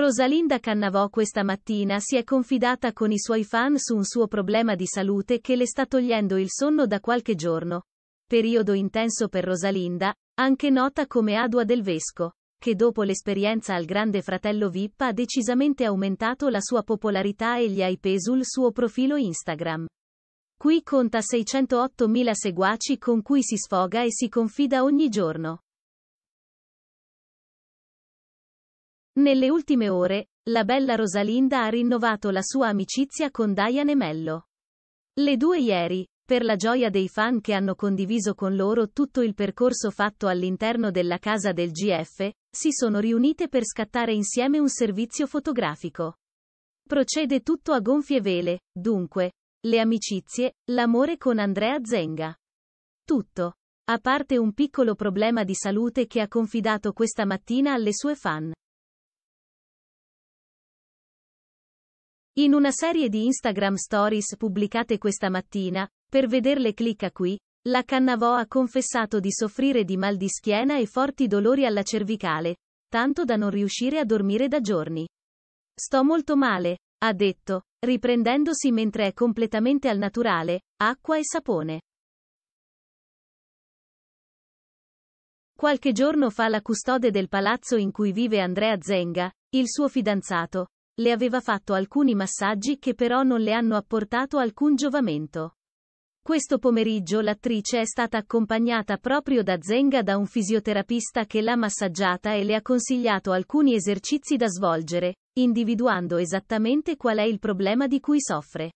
Rosalinda Cannavò questa mattina si è confidata con i suoi fan su un suo problema di salute che le sta togliendo il sonno da qualche giorno. Periodo intenso per Rosalinda, anche nota come Adua del Vesco, che dopo l'esperienza al Grande Fratello VIP ha decisamente aumentato la sua popolarità e gli ha ipeso il suo profilo Instagram. Qui conta 608.000 seguaci con cui si sfoga e si confida ogni giorno. Nelle ultime ore, la bella Rosalinda ha rinnovato la sua amicizia con Diane Mello. Le due ieri, per la gioia dei fan che hanno condiviso con loro tutto il percorso fatto all'interno della casa del GF, si sono riunite per scattare insieme un servizio fotografico. Procede tutto a gonfie vele, dunque, le amicizie, l'amore con Andrea Zenga. Tutto. A parte un piccolo problema di salute che ha confidato questa mattina alle sue fan. In una serie di Instagram Stories pubblicate questa mattina, per vederle clicca qui, la Cannavò ha confessato di soffrire di mal di schiena e forti dolori alla cervicale, tanto da non riuscire a dormire da giorni. Sto molto male, ha detto, riprendendosi mentre è completamente al naturale, acqua e sapone. Qualche giorno fa la custode del palazzo in cui vive Andrea Zenga, il suo fidanzato, le aveva fatto alcuni massaggi che però non le hanno apportato alcun giovamento. Questo pomeriggio l'attrice è stata accompagnata proprio da Zenga da un fisioterapista che l'ha massaggiata e le ha consigliato alcuni esercizi da svolgere, individuando esattamente qual è il problema di cui soffre.